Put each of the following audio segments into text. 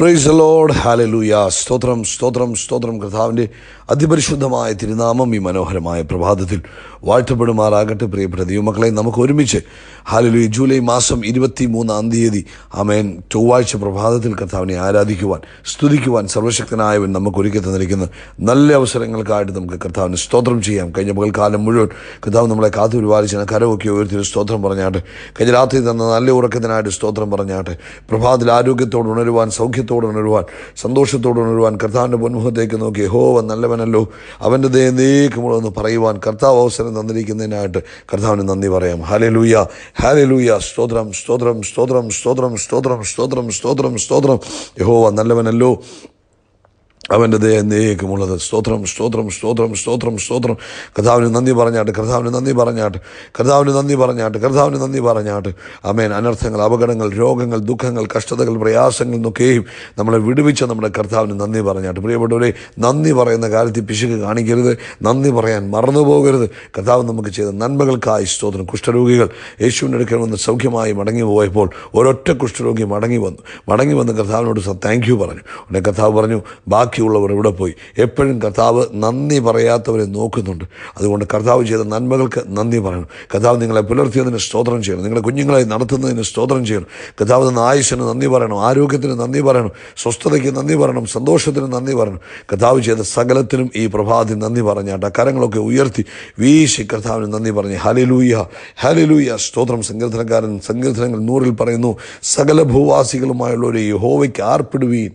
Price load hallelujah സ്തോത്രം സ്തോത്രം സ്തോത്രം കർത്താവിൻ്റെ അതിപരിശുദ്ധമായ തിരുനാമം ഈ മനോഹരമായ പ്രഭാതത്തിൽ വാഴ്ത്തപ്പെടുമാറാകട്ടെ പ്രിയപ്പെട്ട ദൈവമക്കളെ നമുക്ക് ഒരുമിച്ച് ഹാലലൂയ ജൂലൈ മാസം ഇരുപത്തി മൂന്നാം തീയതി അമേൻ ചൊവ്വാഴ്ച പ്രഭാതത്തിൽ കർത്താവിനെ ആരാധിക്കുവാൻ സ്തുതിക്കുവാൻ സർവശക്തനായവൻ നമുക്ക് ഒരുക്കി തന്നിരിക്കുന്ന നല്ല അവസരങ്ങൾക്കായിട്ട് നമുക്ക് കർത്താവിന് സ്തോത്രം ചെയ്യാം കഴിഞ്ഞ കാലം മുഴുവൻ കർത്താവ് നമ്മളെ കാത്തു ഒരുപാലിച്ച് കരവൊക്കെ ഉയർത്തി സ്തോത്രം പറഞ്ഞാട്ടെ കഴിഞ്ഞ രാത്രി തന്ന നല്ല ഉറക്കത്തിനായിട്ട് സ്തോത്രം പറഞ്ഞാട്ടെ പ്രഭാതത്തിൽ ആരോഗ്യത്തോട് ഉണരുവാൻ സൗഖ്യം ഐശ്വര്യത്തോടെ ഉണരുവാൻ സന്തോഷത്തോടെ ഉണരുവാൻ കർത്താവിൻ്റെ പൊന്മുഖത്തേക്ക് നോക്കി ഹോവ നല്ലവനല്ലോ അവൻ്റെ ദയ നീക്കുമുള്ളതെന്ന് പറയുവാൻ കർത്താവ് അവസരം തന്നിരിക്കുന്നതിനായിട്ട് കർത്താവിന് നന്ദി പറയാം ഹാലലൂയ ലൂയ സ്തോത്രം സ്തോത്രം സ്തോത്രം സ്തോത്രം സ്തോത്രം സ്തോത്രം സ്തോത്രം സ്തോത്രം യഹോവ നല്ലവനല്ലോ അവൻ്റെ ദയ എന്നേക്കുമുള്ളത് സ്തോത്രം സ്തോത്രം സ്തോത്രം സ്തോത്രം സ്തോത്രം കർത്താവിന് നന്ദി പറഞ്ഞാട്ട് കർത്താവിന് നന്ദി പറഞ്ഞാട്ട് കർത്താവിന് നന്ദി പറഞ്ഞാട്ട് കർത്താവിന് നന്ദി പറഞ്ഞാട്ട് അമേൻ അനർത്ഥങ്ങൾ അപകടങ്ങൾ രോഗങ്ങൾ ദുഃഖങ്ങൾ കഷ്ടതകൾ പ്രയാസങ്ങൾ എന്നൊക്കെയും നമ്മളെ വിടുവിച്ച നമ്മുടെ കർത്താവിന് നന്ദി പറഞ്ഞാട്ട് പ്രിയപ്പെട്ടവരെ നന്ദി പറയുന്ന കാര്യത്തിൽ പിശുക്ക് കാണിക്കരുത് നന്ദി പറയാൻ മറന്നു പോകരുത് കർത്താവ് നമുക്ക് ചെയ്ത നന്മകൾക്കായി സ്തോത്രം കുഷ്ഠരോഗികൾ യേശുവിൻ്റെ അടുക്കൽ വന്ന് സൗഖ്യമായി മടങ്ങി പോയപ്പോൾ ഒരൊറ്റ കുഷ്ഠരോഗി മടങ്ങി വന്നു മടങ്ങി വന്ന് കർത്താവിനോട് താങ്ക് യു പറഞ്ഞു ഉടനെ കർത്താവ് പറഞ്ഞു ബാക്കി ബാക്കിയുള്ളവർ ഇവിടെ പോയി എപ്പോഴും കർത്താവ് നന്ദി പറയാത്തവരെ നോക്കുന്നുണ്ട് അതുകൊണ്ട് കർത്താവ് ചെയ്ത നന്മകൾക്ക് നന്ദി പറയണം കർത്താവ് നിങ്ങളെ പുലർത്തിയതിന് സ്തോത്രം ചെയ്യണം നിങ്ങളെ കുഞ്ഞുങ്ങളെ നടത്തുന്നതിന് സ്തോത്രം ചെയ്യണം കഥാവ് നിന്ന് ആയുസിന് നന്ദി പറയണം ആരോഗ്യത്തിന് നന്ദി പറയണം സ്വസ്ഥതയ്ക്ക് നന്ദി പറയണം സന്തോഷത്തിന് നന്ദി പറയണം കർത്താവ് ചെയ്ത സകലത്തിനും ഈ പ്രഭാതി നന്ദി പറഞ്ഞാട്ട കരങ്ങളൊക്കെ ഉയർത്തി വീശി കർത്താവിന് നന്ദി പറഞ്ഞു ഹലിലൂയ ഹലിലൂയ സ്തോത്രം സങ്കീർത്തനക്കാരൻ സങ്കീർത്തനങ്ങൾ നൂറിൽ പറയുന്നു സകല ഭൂവാസികളുമായുള്ള ഒരു യഹോവയ്ക്ക് ആർപ്പിടുവീൻ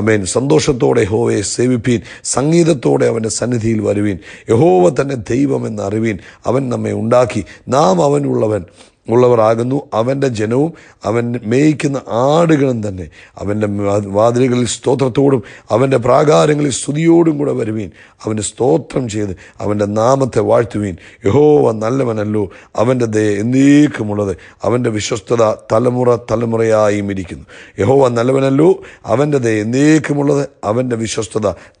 അമേൻ സന്തോഷത്തോടെ ഹോ യഹോവയെ സേവിപ്പീൻ സംഗീതത്തോടെ അവൻ്റെ സന്നിധിയിൽ വരുവീൻ യഹോവ തന്നെ ദൈവമെന്ന് അറിവീൻ അവൻ നമ്മെ ഉണ്ടാക്കി നാം അവനുള്ളവൻ ഉള്ളവരാകുന്നു അവൻ്റെ ജനവും അവൻ മേയിക്കുന്ന ആടുകളും തന്നെ അവൻ്റെ വാതിലുകളിൽ സ്തോത്രത്തോടും അവൻ്റെ പ്രാകാരങ്ങളിൽ സ്തുതിയോടും കൂടെ വരുവീൻ അവന് സ്തോത്രം ചെയ്ത് അവൻ്റെ നാമത്തെ വാഴ്ത്തുവീൻ യഹോവ നല്ലവനല്ലോ അവൻ്റെ ദയ എന്നേക്കുമുള്ളത് അവൻ്റെ വിശ്വസ്തത തലമുറ തലമുറയായും ഇരിക്കുന്നു യഹോവ നല്ലവനല്ലോ അവൻ്റെ ദയ എന്നേക്കുമുള്ളത് അവൻ്റെ വിശ്വസ്തത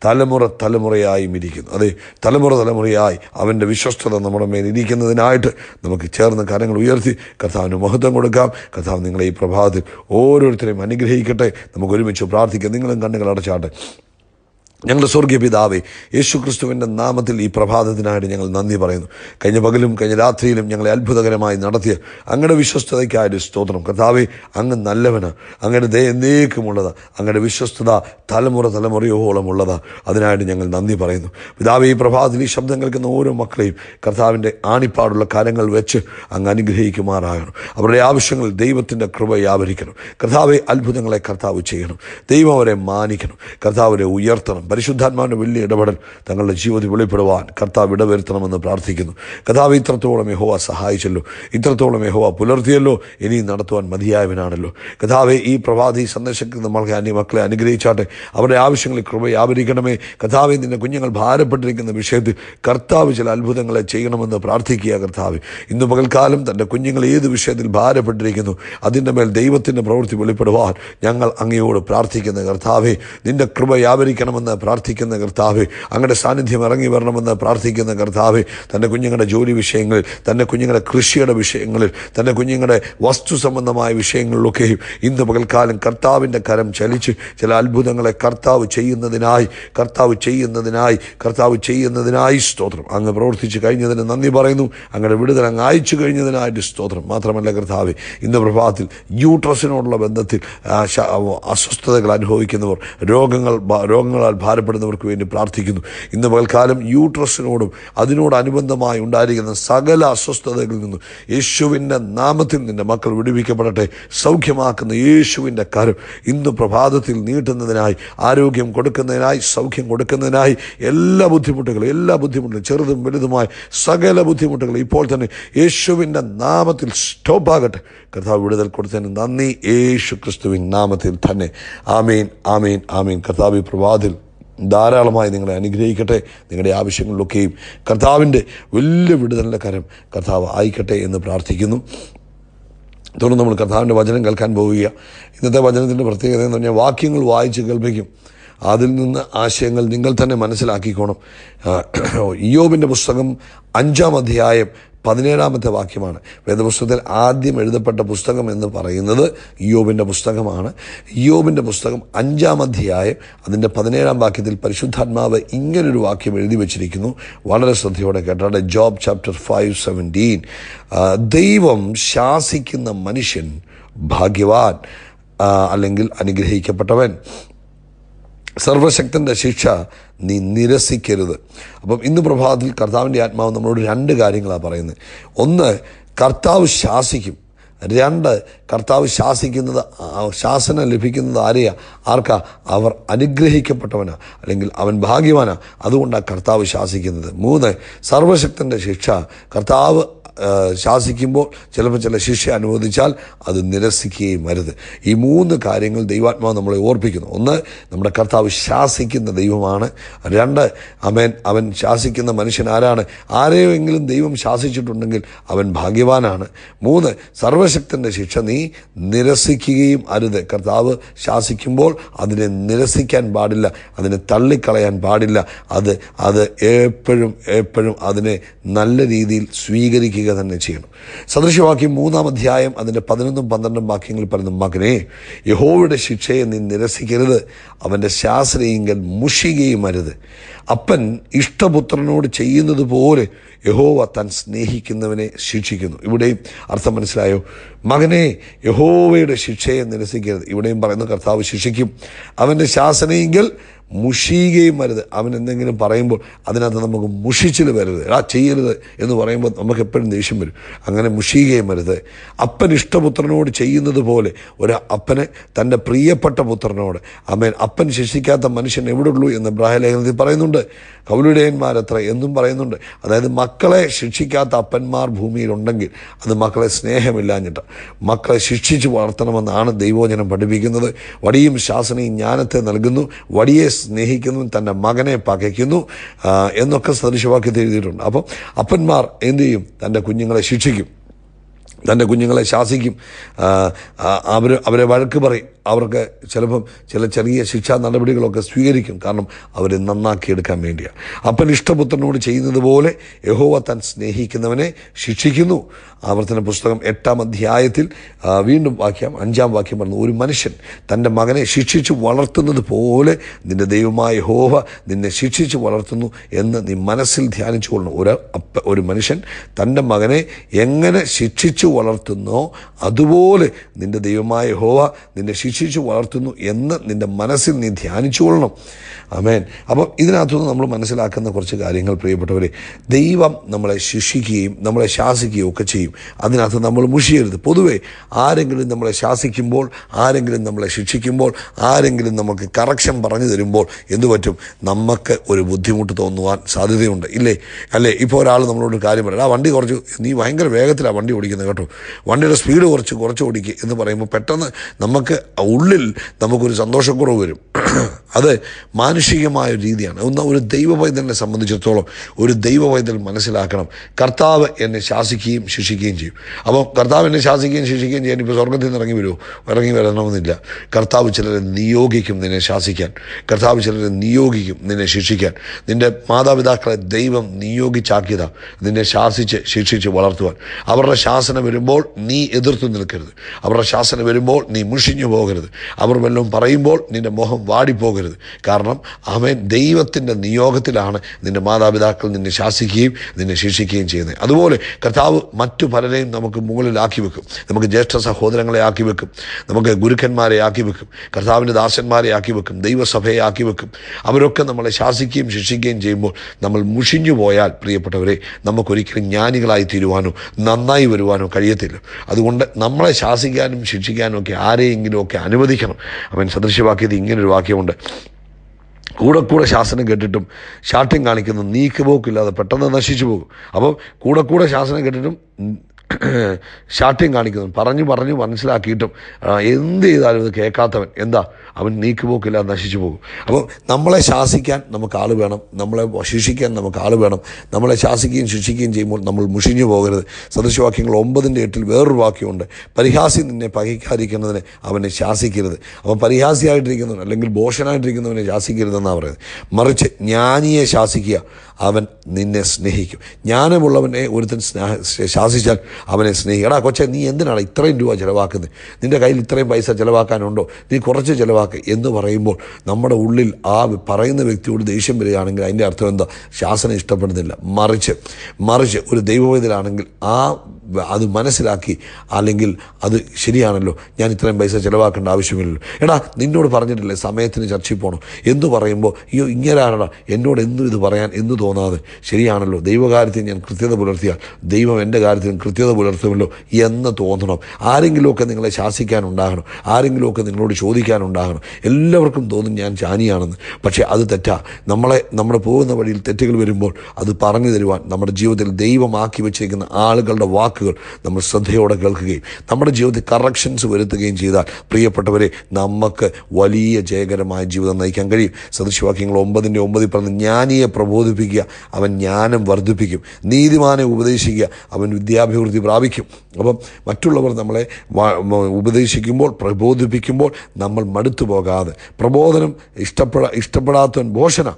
തലമുറ തലമുറയായും ഇരിക്കുന്നു അതെ തലമുറ തലമുറയായി അവൻ്റെ വിശ്വസ്തത നമ്മുടെ മേൽ ഇരിക്കുന്നതിനായിട്ട് നമുക്ക് ചേർന്ന് കാര്യങ്ങൾ ഉയർത്തി കർത്താവിന് മഹത്വം കൊടുക്കാം കർത്താവ് നിങ്ങളെ ഈ പ്രഭാതത്തിൽ ഓരോരുത്തരെയും അനുഗ്രഹിക്കട്ടെ നമുക്ക് ഒരുമിച്ച് പ്രാർത്ഥിക്കാം നിങ്ങളും കണ്ണുകൾ അടച്ചാട്ടെ ഞങ്ങളുടെ സ്വർഗീയ പിതാവേ യേശു ക്രിസ്തുവിൻ്റെ നാമത്തിൽ ഈ പ്രഭാതത്തിനായിട്ട് ഞങ്ങൾ നന്ദി പറയുന്നു കഴിഞ്ഞ പകലും കഴിഞ്ഞ രാത്രിയിലും ഞങ്ങളെ അത്ഭുതകരമായി നടത്തിയ അങ്ങയുടെ വിശ്വസ്തതയ്ക്കായൊരു സ്തോത്രം കർത്താവെ അങ്ങ് നല്ലവന് അങ്ങയുടെ ദയ എന്നേക്കുമുള്ളതാ അങ്ങയുടെ വിശ്വസ്തത തലമുറ തലമുറയോളം ഉള്ളത് അതിനായിട്ട് ഞങ്ങൾ നന്ദി പറയുന്നു പിതാവ് ഈ പ്രഭാതത്തിൽ ഈ ശബ്ദം കേൾക്കുന്ന ഓരോ മക്കളെയും കർത്താവിൻ്റെ ആണിപ്പാടുള്ള കാര്യങ്ങൾ വെച്ച് അങ്ങ് അനുഗ്രഹിക്കുമാറാകണം അവരുടെ ആവശ്യങ്ങൾ ദൈവത്തിൻ്റെ കൃപ വ്യാപരിക്കണം കർത്താവെ അത്ഭുതങ്ങളെ കർത്താവ് ചെയ്യണം ദൈവം അവരെ മാനിക്കണം കർത്താവിനെ ഉയർത്തണം പരിശുദ്ധാത്മാവിൻ്റെ വലിയ ഇടപെടൽ തങ്ങളുടെ ജീവിതത്തിൽ വെളിപ്പെടുവാൻ കർത്താവ് ഇടവരുത്തണമെന്ന് പ്രാർത്ഥിക്കുന്നു കഥാവ് ഇത്രത്തോളം യഹോവ സഹായിച്ചല്ലോ ഇത്രത്തോളം യഹോവ പുലർത്തിയല്ലോ ഇനിയും നടത്തുവാൻ മതിയായവനാണല്ലോ കഥാവെ ഈ പ്രഭാതി സന്ദർശിക്കുന്ന നമ്മൾക്ക് അന്യ മക്കളെ അനുഗ്രഹിച്ചാട്ടെ അവരുടെ ആവശ്യങ്ങളിൽ കൃപയാവരിക്കണമേ കഥാവെ നിന്റെ കുഞ്ഞുങ്ങൾ ഭാരപ്പെട്ടിരിക്കുന്ന വിഷയത്തിൽ കർത്താവ് ചില അത്ഭുതങ്ങളെ ചെയ്യണമെന്ന് പ്രാർത്ഥിക്കുക കർത്താവ് ഇന്ന് പകൽക്കാലം തൻ്റെ കുഞ്ഞുങ്ങൾ ഏത് വിഷയത്തിൽ ഭാരപ്പെട്ടിരിക്കുന്നു അതിൻ്റെ മേൽ ദൈവത്തിൻ്റെ പ്രവൃത്തി വെളിപ്പെടുവാൻ ഞങ്ങൾ അങ്ങയോട് പ്രാർത്ഥിക്കുന്ന കർത്താവെ നിന്റെ കൃപ പ്രാർത്ഥിക്കുന്ന കർത്താവ് അങ്ങയുടെ സാന്നിധ്യം ഇറങ്ങി വരണമെന്ന് പ്രാർത്ഥിക്കുന്ന കർത്താവ് തൻ്റെ കുഞ്ഞുങ്ങളുടെ ജോലി വിഷയങ്ങളിൽ തൻ്റെ കുഞ്ഞുങ്ങളുടെ കൃഷിയുടെ വിഷയങ്ങളിൽ തൻ്റെ കുഞ്ഞുങ്ങളുടെ വസ്തു സംബന്ധമായ വിഷയങ്ങളിലൊക്കെയും ഇന്ന് പകൽക്കാലം കർത്താവിൻ്റെ കരം ചലിച്ച് ചില അത്ഭുതങ്ങളെ കർത്താവ് ചെയ്യുന്നതിനായി കർത്താവ് ചെയ്യുന്നതിനായി കർത്താവ് ചെയ്യുന്നതിനായി സ്തോത്രം അങ്ങ് പ്രവർത്തിച്ച് കഴിഞ്ഞതിന് നന്ദി പറയുന്നു അങ്ങയുടെ വിടുതൽ അങ്ങ് അയച്ചു കഴിഞ്ഞതിനായിട്ട് സ്തോത്രം മാത്രമല്ല കർത്താവ് ഇന്ന് പ്രഭാതത്തിൽ യൂട്രസിനോടുള്ള ബന്ധത്തിൽ അസ്വസ്ഥതകൾ അനുഭവിക്കുന്നവർ രോഗങ്ങൾ രോഗങ്ങളാൽ ഭാരപ്പെടുന്നവർക്ക് വേണ്ടി പ്രാർത്ഥിക്കുന്നു ഇന്ന് പകൽക്കാലം യൂട്രസിനോടും അതിനോടനുബന്ധമായി ഉണ്ടായിരിക്കുന്ന സകല അസ്വസ്ഥതകളിൽ നിന്നും യേശുവിൻ്റെ നാമത്തിൽ നിൻ്റെ മക്കൾ വിടുവിക്കപ്പെടട്ടെ സൗഖ്യമാക്കുന്ന യേശുവിൻ്റെ കരം ഇന്ന് പ്രഭാതത്തിൽ നീട്ടുന്നതിനായി ആരോഗ്യം കൊടുക്കുന്നതിനായി സൗഖ്യം കൊടുക്കുന്നതിനായി എല്ലാ ബുദ്ധിമുട്ടുകളും എല്ലാ ബുദ്ധിമുട്ടുകളും ചെറുതും വലുതുമായ സകല ബുദ്ധിമുട്ടുകളും ഇപ്പോൾ തന്നെ യേശുവിൻ്റെ നാമത്തിൽ സ്റ്റോപ്പാകട്ടെ കർത്താവ് വിടുതൽ കൊടുത്തതിന് നന്ദി യേശു ക്രിസ്തുവിൻ നാമത്തിൽ തന്നെ ആമീൻ ആമീൻ ആമീൻ കർത്താവ് പ്രഭാതിൽ ധാരാളമായി നിങ്ങളെ അനുഗ്രഹിക്കട്ടെ നിങ്ങളുടെ ആവശ്യങ്ങളിലൊക്കെയും കർത്താവിൻ്റെ വലിയ വിടുതലിൻ്റെ കരം കർത്താവ് ആയിക്കട്ടെ എന്ന് പ്രാർത്ഥിക്കുന്നു തുടർന്ന് നമ്മൾ കർത്താവിൻ്റെ വചനം കേൾക്കാൻ പോവുക ഇന്നത്തെ വചനത്തിൻ്റെ പ്രത്യേകത എന്ന് പറഞ്ഞാൽ വാക്യങ്ങൾ വായിച്ച് കേൾപ്പിക്കും അതിൽ നിന്ന് ആശയങ്ങൾ നിങ്ങൾ തന്നെ മനസ്സിലാക്കിക്കോണം ഇയോബിൻ്റെ പുസ്തകം അഞ്ചാം അധ്യായം പതിനേഴാമത്തെ വാക്യമാണ് വേദപുസ്തകത്തിൽ ആദ്യം എഴുതപ്പെട്ട പുസ്തകം എന്ന് പറയുന്നത് യോബിൻ്റെ പുസ്തകമാണ് യോബിൻ്റെ പുസ്തകം അഞ്ചാം അധ്യായം അതിൻ്റെ പതിനേഴാം വാക്യത്തിൽ പരിശുദ്ധാത്മാവ് ഇങ്ങനൊരു വാക്യം എഴുതി വച്ചിരിക്കുന്നു വളരെ ശ്രദ്ധയോടെ കേട്ടാണ് ജോബ് ചാപ്റ്റർ ഫൈവ് സെവൻറ്റീൻ ദൈവം ശാസിക്കുന്ന മനുഷ്യൻ ഭാഗ്യവാൻ അല്ലെങ്കിൽ അനുഗ്രഹിക്കപ്പെട്ടവൻ സർവശക്തൻ്റെ ശിക്ഷ നീ നിരസിക്കരുത് അപ്പം ഇന്ന് പ്രഭാതത്തിൽ കർത്താവിൻ്റെ ആത്മാവ് നമ്മളോട് രണ്ട് കാര്യങ്ങളാണ് പറയുന്നത് ഒന്ന് കർത്താവ് ശാസിക്കും രണ്ട് കർത്താവ് ശാസിക്കുന്നത് ശാസനം ലഭിക്കുന്നത് ആരെയാ ആർക്കാ അവർ അനുഗ്രഹിക്കപ്പെട്ടവനാ അല്ലെങ്കിൽ അവൻ ഭാഗ്യവാനാ അതുകൊണ്ടാണ് കർത്താവ് ശാസിക്കുന്നത് മൂന്ന് സർവശക്തൻ്റെ ശിക്ഷ കർത്താവ് ശാസിക്കുമ്പോൾ ചിലപ്പോൾ ചില ശിക്ഷ അനുവദിച്ചാൽ അത് നിരസിക്കുകയും വരുത് ഈ മൂന്ന് കാര്യങ്ങൾ ദൈവാത്മാവ് നമ്മളെ ഓർപ്പിക്കുന്നു ഒന്ന് നമ്മുടെ കർത്താവ് ശാസിക്കുന്ന ദൈവമാണ് രണ്ട് അവൻ അവൻ ശാസിക്കുന്ന മനുഷ്യൻ ആരാണ് ആരെയെങ്കിലും ദൈവം ശാസിച്ചിട്ടുണ്ടെങ്കിൽ അവൻ ഭാഗ്യവാനാണ് മൂന്ന് സർവശക്തൻ്റെ ശിക്ഷ നീ നിരസിക്കുകയും അരുത് കർത്താവ് ശാസിക്കുമ്പോൾ അതിനെ നിരസിക്കാൻ പാടില്ല അതിനെ തള്ളിക്കളയാൻ പാടില്ല അത് അത് എപ്പോഴും എപ്പോഴും അതിനെ നല്ല രീതിയിൽ സ്വീകരിക്കുക ചെയ്യുക തന്നെ ചെയ്യണം സദൃശവാക്യം മൂന്നാം അധ്യായം അതിൻ്റെ പതിനൊന്നും പന്ത്രണ്ടും വാക്യങ്ങളിൽ പറയുന്ന മകനെ യഹോവയുടെ ശിക്ഷയെ നീ നിരസിക്കരുത് അവൻ്റെ ശാസ്ത്രീയങ്കൽ മുഷികയും അരുത് അപ്പൻ ഇഷ്ടപുത്രനോട് ചെയ്യുന്നത് പോലെ യഹോവ താൻ സ്നേഹിക്കുന്നവനെ ശിക്ഷിക്കുന്നു ഇവിടെയും അർത്ഥം മനസ്സിലായോ മകനെ യഹോവയുടെ ശിക്ഷയെ നിരസിക്കരുത് ഇവിടെയും പറയുന്ന കർത്താവ് ശിക്ഷിക്കും അവൻ്റെ ശാസനയെങ്കിൽ മുഷിയുകയും വരുത് അവൻ എന്തെങ്കിലും പറയുമ്പോൾ അതിനകത്ത് നമുക്ക് മുഷിച്ചിൽ വരരുത് ആ ചെയ്യരുത് എന്ന് പറയുമ്പോൾ നമുക്ക് എപ്പോഴും ദേഷ്യം വരും അങ്ങനെ മുഷിയുകയും വരുത് അപ്പൻ ഇഷ്ടപുത്രനോട് ചെയ്യുന്നത് പോലെ ഒരു അപ്പന് തൻ്റെ പ്രിയപ്പെട്ട പുത്രനോട് അമ്മേൻ അപ്പൻ ശിക്ഷിക്കാത്ത മനുഷ്യൻ എവിടെയുള്ളൂ എന്ന് ബ്രാഹ്ലേഖനത്തിൽ പറയുന്നുണ്ട് കൗലുടേന്മാരത്ര എന്നും പറയുന്നുണ്ട് അതായത് മക്കൾ മക്കളെ ശിക്ഷിക്കാത്ത അപ്പന്മാർ ഭൂമിയിലുണ്ടെങ്കിൽ അത് മക്കളെ സ്നേഹമില്ലാഞ്ഞിട്ട് മക്കളെ ശിക്ഷിച്ച് വളർത്തണമെന്നാണ് ദൈവോചനം പഠിപ്പിക്കുന്നത് വടിയും ശാസനയും ജ്ഞാനത്തെ നൽകുന്നു വടിയെ സ്നേഹിക്കുന്നു തൻ്റെ മകനെ പകയ്ക്കുന്നു എന്നൊക്കെ സദൃശവാക്യത്തിൽ എഴുതിയിട്ടുണ്ട് അപ്പം അപ്പന്മാർ എന്തു ചെയ്യും തൻ്റെ കുഞ്ഞുങ്ങളെ ശിക്ഷിക്കും തൻ്റെ കുഞ്ഞുങ്ങളെ ശാസിക്കും അവർ അവരെ വഴക്ക് പറയും അവർക്ക് ചിലപ്പം ചില ചെറിയ ശിക്ഷാ നടപടികളൊക്കെ സ്വീകരിക്കും കാരണം അവരെ നന്നാക്കിയെടുക്കാൻ വേണ്ടിയാണ് അപ്പൻ ഇഷ്ടപുത്രനോട് ചെയ്യുന്നത് പോലെ യഹോവ താൻ സ്നേഹിക്കുന്നവനെ ശിക്ഷിക്കുന്നു ആവർത്തന പുസ്തകം എട്ടാം അധ്യായത്തിൽ വീണ്ടും വാക്യം അഞ്ചാം വാക്യം പറഞ്ഞു ഒരു മനുഷ്യൻ തൻ്റെ മകനെ ശിക്ഷിച്ച് വളർത്തുന്നത് പോലെ നിൻ്റെ ദൈവമായ ഹോവ നിന്നെ ശിക്ഷിച്ച് വളർത്തുന്നു എന്ന് നീ മനസ്സിൽ ധ്യാനിച്ചു കൊള്ളണം ഒരു ഒരു മനുഷ്യൻ തൻ്റെ മകനെ എങ്ങനെ ശിക്ഷിച്ചു വളർത്തുന്നോ അതുപോലെ നിൻ്റെ ദൈവമായ ഹോവ നിന്നെ ശിക്ഷ ശിക്ഷിച്ച് വളർത്തുന്നു എന്ന് നിൻ്റെ മനസ്സിൽ നീ ധ്യാനിച്ചുകൊള്ളണം അമേൻ അപ്പം ഇതിനകത്തുനിന്ന് നമ്മൾ മനസ്സിലാക്കുന്ന കുറച്ച് കാര്യങ്ങൾ പ്രിയപ്പെട്ടവരെ ദൈവം നമ്മളെ ശിക്ഷിക്കുകയും നമ്മളെ ശാസിക്കുകയും ഒക്കെ ചെയ്യും അതിനകത്ത് നമ്മൾ മുഷിയരുത് പൊതുവേ ആരെങ്കിലും നമ്മളെ ശാസിക്കുമ്പോൾ ആരെങ്കിലും നമ്മളെ ശിക്ഷിക്കുമ്പോൾ ആരെങ്കിലും നമുക്ക് കറക്ഷൻ പറഞ്ഞു തരുമ്പോൾ എന്തു പറ്റും നമുക്ക് ഒരു ബുദ്ധിമുട്ട് തോന്നുവാൻ സാധ്യതയുണ്ട് ഇല്ലേ അല്ലേ ഇപ്പോൾ ഒരാൾ നമ്മളോട് കാര്യം പറയണം ആ വണ്ടി കുറച്ച് നീ ഭയങ്കര വേഗത്തിലാണ് വണ്ടി ഓടിക്കുന്നത് കേട്ടോ വണ്ടിയുടെ സ്പീഡ് കുറച്ച് കുറച്ച് ഓടിക്കുക എന്ന് പറയുമ്പോൾ പെട്ടെന്ന് നമുക്ക് ഉള്ളിൽ നമുക്കൊരു സന്തോഷക്കുറവ് വരും അത് മാനുഷികമായ ഒരു രീതിയാണ് ഒന്ന് ഒരു ദൈവ പൈതലിനെ സംബന്ധിച്ചിടത്തോളം ഒരു ദൈവ പൈതൽ മനസ്സിലാക്കണം കർത്താവ് എന്നെ ശാസിക്കുകയും ശിക്ഷിക്കുകയും ചെയ്യും അപ്പോൾ കർത്താവ് എന്നെ ശാസിക്കുകയും ശിക്ഷിക്കുകയും ചെയ്യാൻ ഇപ്പോൾ സ്വർഗത്തിൽ നിന്ന് ഇറങ്ങി വരുമോ ഇറങ്ങി വരണമെന്നില്ല കർത്താവ് ചിലരെ നിയോഗിക്കും നിന്നെ ശാസിക്കാൻ കർത്താവ് ചിലരെ നിയോഗിക്കും നിന്നെ ശിക്ഷിക്കാൻ നിൻ്റെ മാതാപിതാക്കളെ ദൈവം നിയോഗിച്ചാക്കിയതാണ് നിന്നെ ശാസിച്ച് ശിക്ഷിച്ച് വളർത്തുവാൻ അവരുടെ ശാസനം വരുമ്പോൾ നീ എതിർത്തു നിൽക്കരുത് അവരുടെ ശാസനം വരുമ്പോൾ നീ മുഷിഞ്ഞു പോകരുത് പോകരുത് അവർ വല്ലതും പറയുമ്പോൾ നിൻ്റെ മോഹം വാടിപ്പോകരുത് കാരണം അവൻ ദൈവത്തിൻ്റെ നിയോഗത്തിലാണ് നിൻ്റെ മാതാപിതാക്കൾ നിന്നെ ശാസിക്കുകയും നിന്നെ ശിക്ഷിക്കുകയും ചെയ്യുന്നത് അതുപോലെ കർത്താവ് മറ്റു പലരെയും നമുക്ക് മുകളിലാക്കി വെക്കും നമുക്ക് ജ്യേഷ്ഠ സഹോദരങ്ങളെ ആക്കി വെക്കും നമുക്ക് ഗുരുക്കന്മാരെ ആക്കി വെക്കും കർത്താവിൻ്റെ ദാസന്മാരെ ആക്കി വെക്കും ദൈവസഭയെ ആക്കി വെക്കും അവരൊക്കെ നമ്മളെ ശാസിക്കുകയും ശിക്ഷിക്കുകയും ചെയ്യുമ്പോൾ നമ്മൾ മുഷിഞ്ഞു പോയാൽ പ്രിയപ്പെട്ടവരെ നമുക്കൊരിക്കലും ജ്ഞാനികളായി തീരുവാനോ നന്നായി വരുവാനോ കഴിയത്തില്ല അതുകൊണ്ട് നമ്മളെ ശാസിക്കാനും ശിക്ഷിക്കാനും ഒക്കെ ആരെയെങ്കിലും ഒക്കെ അനുവദിക്കണം അവൻ സദൃശ്യവാക്കിയത് ഇങ്ങനൊരു വാക്യമുണ്ട് കൂടെ കൂടെ ശാസനം കേട്ടിട്ടും ശാഠ്യം കാണിക്കുന്ന നീക്കുപോക്കില്ലാതെ പെട്ടെന്ന് നശിച്ചു പോകും അപ്പം കൂടെ കൂടെ ശാസനം കേട്ടിട്ടും ശാഠ്യം കാണിക്കുന്നു പറഞ്ഞു പറഞ്ഞു മനസ്സിലാക്കിയിട്ടും എന്ത് ചെയ്താലും ഇത് കേൾക്കാത്തവൻ എന്താ അവൻ നീക്കുപോക്കില്ല നശിച്ചു പോകും അപ്പോൾ നമ്മളെ ശാസിക്കാൻ നമുക്ക് ആൾ വേണം നമ്മളെ ശിക്ഷിക്കാൻ നമുക്ക് ആൾ വേണം നമ്മളെ ശാസിക്കുകയും ശിക്ഷിക്കുകയും ചെയ്യുമ്പോൾ നമ്മൾ മുഷിഞ്ഞു പോകരുത് സദൃശവാക്യങ്ങൾ ഒമ്പതിൻ്റെ എട്ടിൽ വേറൊരു വാക്യമുണ്ട് പരിഹാസി നിന്നെ പകയ്ക്കാതിരിക്കുന്നതിന് അവനെ ശാസിക്കരുത് അവൻ പരിഹാസിയായിട്ടിരിക്കുന്നവൻ അല്ലെങ്കിൽ ബോഷനായിട്ടിരിക്കുന്നവനെ ശാസിക്കരുതെന്നാണ് പറയുന്നത് മറിച്ച് ജ്ഞാനിയെ ശാസിക്കുക അവൻ നിന്നെ സ്നേഹിക്കും ജ്ഞാനമുള്ളവനെ ഒരുത്തൻ സ്നേഹ ശാസിച്ചാൽ അവനെ സ്നേഹിക്കും എടാ കൊച്ചെ നീ എന്തിനാണ് ഇത്രയും രൂപ ചിലവാക്കുന്നത് നിൻ്റെ കയ്യിൽ ഇത്രയും പൈസ ചിലവാക്കാനുണ്ടോ നീ കുറച്ച് ചിലവാക്ക് എന്ന് പറയുമ്പോൾ നമ്മുടെ ഉള്ളിൽ ആ പറയുന്ന വ്യക്തിയോട് ദേഷ്യം വരികയാണെങ്കിൽ അതിൻ്റെ അർത്ഥം എന്താ ശാസനം ഇഷ്ടപ്പെടുന്നില്ല മറിച്ച് മറിച്ച് ഒരു ദൈവവേദനാണെങ്കിൽ ആ അത് മനസ്സിലാക്കി അല്ലെങ്കിൽ അത് ശരിയാണല്ലോ ഞാൻ ഇത്രയും പൈസ ചിലവാക്കേണ്ട ആവശ്യമില്ലല്ലോ എടാ നിന്നോട് പറഞ്ഞിട്ടില്ലേ സമയത്തിന് ചർച്ചയിൽ പോകണം എന്ന് പറയുമ്പോൾ അയ്യോ ഇങ്ങനെ ആരാടാ എന്നോട് എന്നും ഇത് പറയാൻ എന്ന് തോന്നാതെ ശരിയാണല്ലോ ദൈവകാര്യത്തിൽ ഞാൻ കൃത്യത പുലർത്തിയാൽ ദൈവം എൻ്റെ കാര്യത്തിൽ കൃത്യത പുലർത്തുമല്ലോ എന്ന് തോന്നണം ആരെങ്കിലുമൊക്കെ നിങ്ങളെ ശാസിക്കാനുണ്ടാകണം ആരെങ്കിലുമൊക്കെ നിങ്ങളോട് ചോദിക്കാനുണ്ടാകണം എല്ലാവർക്കും തോന്നും ഞാൻ ചാനിയാണെന്ന് പക്ഷേ അത് തെറ്റാ നമ്മളെ നമ്മൾ പോകുന്ന വഴിയിൽ തെറ്റുകൾ വരുമ്പോൾ അത് പറഞ്ഞു തരുവാൻ നമ്മുടെ ജീവിതത്തിൽ ദൈവമാക്കി വെച്ചിരിക്കുന്ന ആളുകളുടെ വാക്കുകൾ നമ്മൾ ശ്രദ്ധയോടെ കേൾക്കുകയും നമ്മുടെ ജീവിതത്തിൽ കറക്ഷൻസ് വരുത്തുകയും ചെയ്താൽ പ്രിയപ്പെട്ടവരെ നമുക്ക് വലിയ ജയകരമായ ജീവിതം നയിക്കാൻ കഴിയും സദൃശവാക്യങ്ങൾ ഒമ്പതിൻ്റെ ഒമ്പതിൽ പറഞ്ഞ് ജ്ഞാനിയെ പ്രബോധിപ്പിക്കുക ഉപദേശിക്കുക അവൻ ജ്ഞാനം വർദ്ധിപ്പിക്കും നീതിമാനെ ഉപദേശിക്കുക അവൻ വിദ്യാഭിവൃദ്ധി പ്രാപിക്കും അപ്പം മറ്റുള്ളവർ നമ്മളെ ഉപദേശിക്കുമ്പോൾ പ്രബോധിപ്പിക്കുമ്പോൾ നമ്മൾ മടുത്തു പോകാതെ പ്രബോധനം ഇഷ്ടപ്പെടാ ഇഷ്ടപ്പെടാത്തവൻ ഘോഷന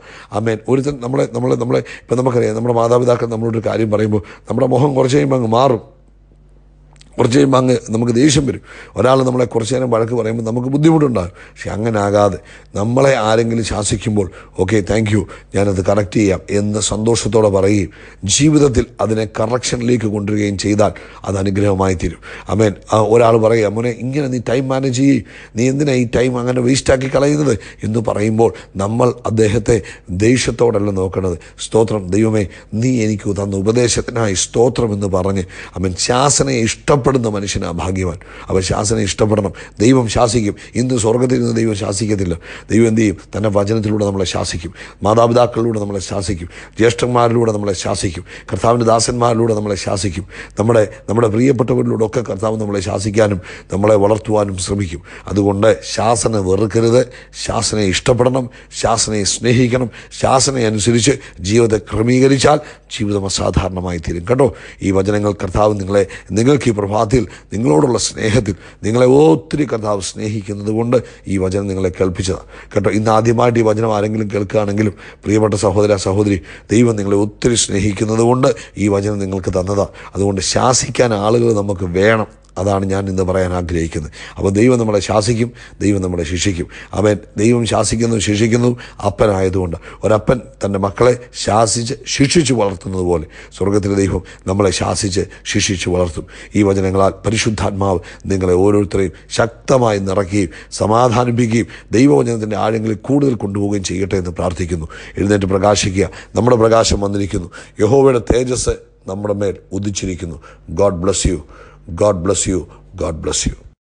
അമേൻ ഒരുത്തൻ നമ്മളെ നമ്മളെ നമ്മളെ ഇപ്പം നമുക്കറിയാം നമ്മുടെ മാതാപിതാക്കൾ നമ്മളോടൊരു കാര്യം പറയുമ്പോൾ നമ്മുടെ മുഖം കുറച്ച് കഴിയുമ്പോൾ അങ്ങ് മാറും കഴിയുമ്പോൾ അങ്ങ് നമുക്ക് ദേഷ്യം വരും ഒരാൾ നമ്മളെ കുറച്ച് നേരം വഴക്ക് പറയുമ്പോൾ നമുക്ക് ബുദ്ധിമുട്ടുണ്ടാകും പക്ഷെ അങ്ങനെ ആകാതെ നമ്മളെ ആരെങ്കിലും ശാസിക്കുമ്പോൾ ഓക്കെ താങ്ക് യു ഞാനത് കറക്റ്റ് ചെയ്യാം എന്ന് സന്തോഷത്തോടെ പറയുകയും ജീവിതത്തിൽ അതിനെ കറക്ഷനിലേക്ക് കൊണ്ടുവരികയും ചെയ്താൽ അത് അനുഗ്രഹമായി തീരും അമേൻ ഒരാൾ പറയുക മോനെ ഇങ്ങനെ നീ ടൈം മാനേജ് ചെയ്യും നീ എന്തിനാണ് ഈ ടൈം അങ്ങനെ വേസ്റ്റാക്കി കളയുന്നത് എന്ന് പറയുമ്പോൾ നമ്മൾ അദ്ദേഹത്തെ ദേഷ്യത്തോടല്ല നോക്കുന്നത് സ്തോത്രം ദൈവമേ നീ എനിക്ക് തന്ന ഉപദേശത്തിനായി സ്തോത്രം എന്ന് പറഞ്ഞ് അമേൻ ശാസനയെ ഇഷ്ടം ഇഷ്ടപ്പെടുന്ന മനുഷ്യനാ ഭാഗ്യവാൻ അവൻ ശാസനം ഇഷ്ടപ്പെടണം ദൈവം ശാസിക്കും ഇന്ന് സ്വർഗത്തിൽ നിന്ന് ദൈവം ശാസിക്കത്തില്ല ദൈവം എന്ത് ചെയ്യും തൻ്റെ വചനത്തിലൂടെ നമ്മളെ ശാസിക്കും മാതാപിതാക്കളിലൂടെ നമ്മളെ ശാസിക്കും ജ്യേഷ്ഠന്മാരിലൂടെ നമ്മളെ ശാസിക്കും കർത്താവിൻ്റെ ദാസന്മാരിലൂടെ നമ്മളെ ശാസിക്കും നമ്മുടെ നമ്മുടെ പ്രിയപ്പെട്ടവരിലൂടെ ഒക്കെ കർത്താവ് നമ്മളെ ശാസിക്കാനും നമ്മളെ വളർത്തുവാനും ശ്രമിക്കും അതുകൊണ്ട് ശാസന വെറുക്കരുത് ശാസനയെ ഇഷ്ടപ്പെടണം ശാസനയെ സ്നേഹിക്കണം ശാസനയെ അനുസരിച്ച് ജീവിതത്തെ ക്രമീകരിച്ചാൽ ജീവിതം അസാധാരണമായി തീരും കേട്ടോ ഈ വചനങ്ങൾ കർത്താവ് നിങ്ങളെ നിങ്ങൾക്ക് ഈ പ്രഭാ അതിൽ നിങ്ങളോടുള്ള സ്നേഹത്തിൽ നിങ്ങളെ ഒത്തിരി കർത്താവ് സ്നേഹിക്കുന്നത് കൊണ്ട് ഈ വചനം നിങ്ങളെ കേൾപ്പിച്ചതാണ് കേട്ടോ ഇന്ന് ആദ്യമായിട്ട് ഈ വചനം ആരെങ്കിലും കേൾക്കുകയാണെങ്കിലും പ്രിയപ്പെട്ട സഹോദര സഹോദരി ദൈവം നിങ്ങളെ ഒത്തിരി സ്നേഹിക്കുന്നത് കൊണ്ട് ഈ വചനം നിങ്ങൾക്ക് തന്നതാണ് അതുകൊണ്ട് ശാസിക്കാൻ ആളുകൾ നമുക്ക് വേണം അതാണ് ഞാൻ ഇന്ന് പറയാൻ ആഗ്രഹിക്കുന്നത് അപ്പോൾ ദൈവം നമ്മളെ ശാസിക്കും ദൈവം നമ്മളെ ശിക്ഷിക്കും അവൻ ദൈവം ശാസിക്കുന്നു ശിക്ഷിക്കുന്നു അപ്പനായതുകൊണ്ട് ഒരപ്പൻ തൻ്റെ മക്കളെ ശാസിച്ച് ശിക്ഷിച്ച് വളർത്തുന്നത് പോലെ സ്വർഗത്തിലെ ദൈവം നമ്മളെ ശാസിച്ച് ശിക്ഷിച്ച് വളർത്തും ഈ വചനങ്ങളാൽ പരിശുദ്ധാത്മാവ് നിങ്ങളെ ഓരോരുത്തരെയും ശക്തമായി നിറയ്ക്കുകയും സമാധാനിപ്പിക്കുകയും ദൈവവചനത്തിൻ്റെ ആഴങ്ങളിൽ കൂടുതൽ കൊണ്ടുപോവുകയും ചെയ്യട്ടെ എന്ന് പ്രാർത്ഥിക്കുന്നു എഴുന്നേറ്റ് പ്രകാശിക്കുക നമ്മുടെ പ്രകാശം വന്നിരിക്കുന്നു യഹോവയുടെ തേജസ് നമ്മുടെ മേൽ ഉദിച്ചിരിക്കുന്നു God bless you God bless you. God bless you.